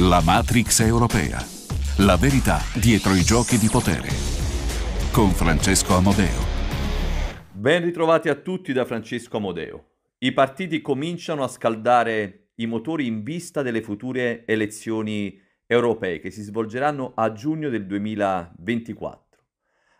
La Matrix europea. La verità dietro i giochi di potere. Con Francesco Amodeo. Ben ritrovati a tutti da Francesco Amodeo. I partiti cominciano a scaldare i motori in vista delle future elezioni europee che si svolgeranno a giugno del 2024.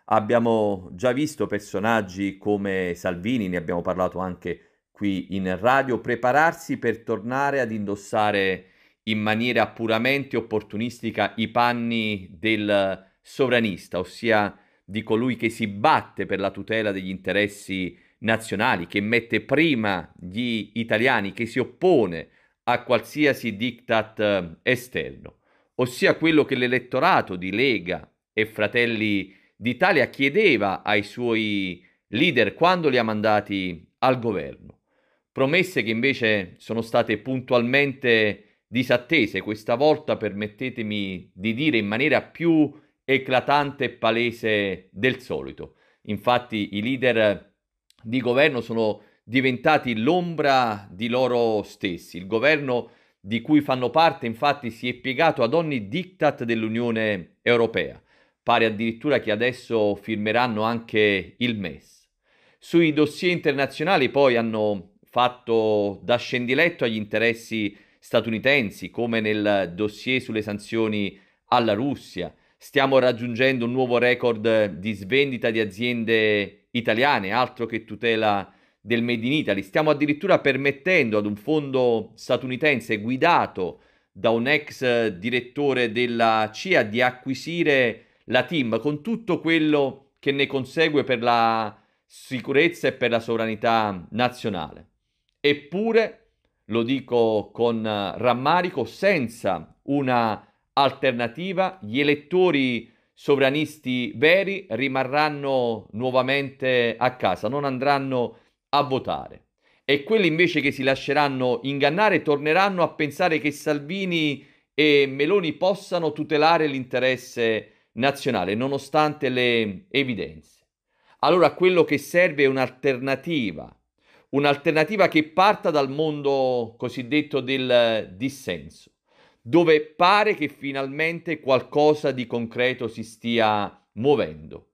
Abbiamo già visto personaggi come Salvini, ne abbiamo parlato anche qui in radio, prepararsi per tornare ad indossare in maniera puramente opportunistica i panni del sovranista, ossia di colui che si batte per la tutela degli interessi nazionali, che mette prima gli italiani, che si oppone a qualsiasi diktat eh, esterno, ossia quello che l'elettorato di Lega e Fratelli d'Italia chiedeva ai suoi leader quando li ha mandati al governo. Promesse che invece sono state puntualmente disattese, questa volta permettetemi di dire in maniera più eclatante e palese del solito. Infatti i leader di governo sono diventati l'ombra di loro stessi. Il governo di cui fanno parte infatti si è piegato ad ogni diktat dell'Unione Europea. Pare addirittura che adesso firmeranno anche il MES. Sui dossier internazionali poi hanno fatto da scendiletto agli interessi statunitensi, come nel dossier sulle sanzioni alla Russia. Stiamo raggiungendo un nuovo record di svendita di aziende italiane, altro che tutela del Made in Italy. Stiamo addirittura permettendo ad un fondo statunitense guidato da un ex direttore della CIA di acquisire la team con tutto quello che ne consegue per la sicurezza e per la sovranità nazionale. Eppure lo dico con eh, rammarico, senza una alternativa gli elettori sovranisti veri rimarranno nuovamente a casa, non andranno a votare. E quelli invece che si lasceranno ingannare torneranno a pensare che Salvini e Meloni possano tutelare l'interesse nazionale, nonostante le evidenze. Allora quello che serve è un'alternativa un'alternativa che parta dal mondo cosiddetto del dissenso, dove pare che finalmente qualcosa di concreto si stia muovendo.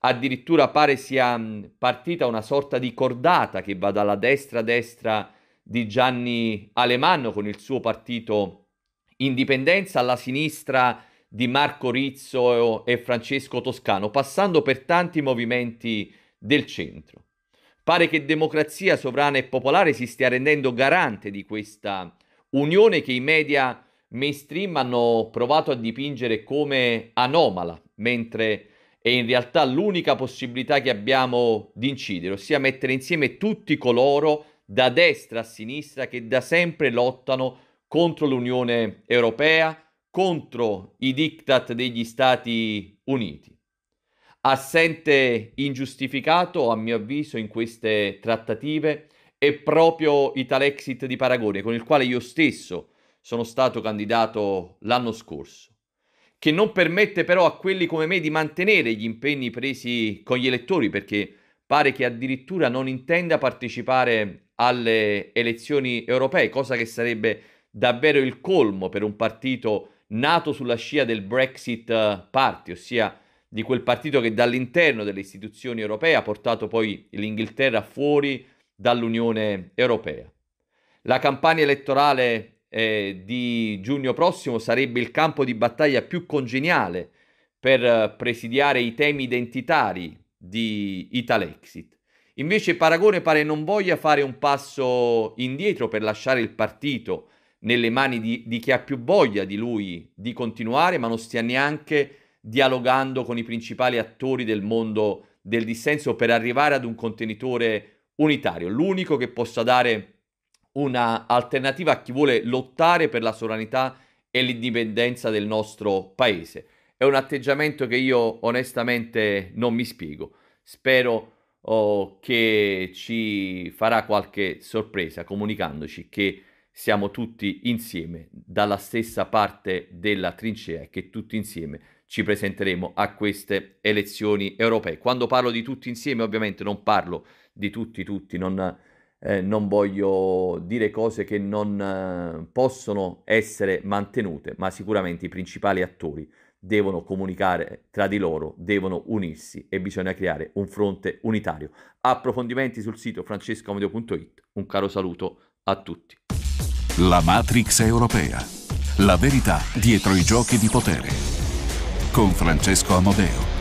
Addirittura pare sia partita una sorta di cordata che va dalla destra a destra di Gianni Alemanno con il suo partito Indipendenza alla sinistra di Marco Rizzo e Francesco Toscano, passando per tanti movimenti del centro. Pare che democrazia sovrana e popolare si stia rendendo garante di questa unione che i media mainstream hanno provato a dipingere come anomala, mentre è in realtà l'unica possibilità che abbiamo di incidere, ossia mettere insieme tutti coloro da destra a sinistra che da sempre lottano contro l'Unione Europea, contro i diktat degli Stati Uniti. Assente ingiustificato, a mio avviso, in queste trattative è proprio Italexit di Paragone, con il quale io stesso sono stato candidato l'anno scorso, che non permette però a quelli come me di mantenere gli impegni presi con gli elettori, perché pare che addirittura non intenda partecipare alle elezioni europee, cosa che sarebbe davvero il colmo per un partito nato sulla scia del Brexit Party, ossia di quel partito che dall'interno delle istituzioni europee ha portato poi l'Inghilterra fuori dall'Unione Europea. La campagna elettorale eh, di giugno prossimo sarebbe il campo di battaglia più congeniale per eh, presidiare i temi identitari di Italexit. Invece Paragone pare non voglia fare un passo indietro per lasciare il partito nelle mani di, di chi ha più voglia di lui di continuare, ma non stia neanche dialogando con i principali attori del mondo del dissenso per arrivare ad un contenitore unitario, l'unico che possa dare un'alternativa a chi vuole lottare per la sovranità e l'indipendenza del nostro paese. È un atteggiamento che io onestamente non mi spiego. Spero oh, che ci farà qualche sorpresa comunicandoci che siamo tutti insieme dalla stessa parte della trincea e che tutti insieme ci presenteremo a queste elezioni europee. Quando parlo di tutti insieme, ovviamente non parlo di tutti, tutti, non, eh, non voglio dire cose che non eh, possono essere mantenute, ma sicuramente i principali attori devono comunicare tra di loro, devono unirsi e bisogna creare un fronte unitario. Approfondimenti sul sito francescomedio.it. Un caro saluto a tutti. La Matrix europea. La verità dietro i giochi di potere con Francesco Amodeo.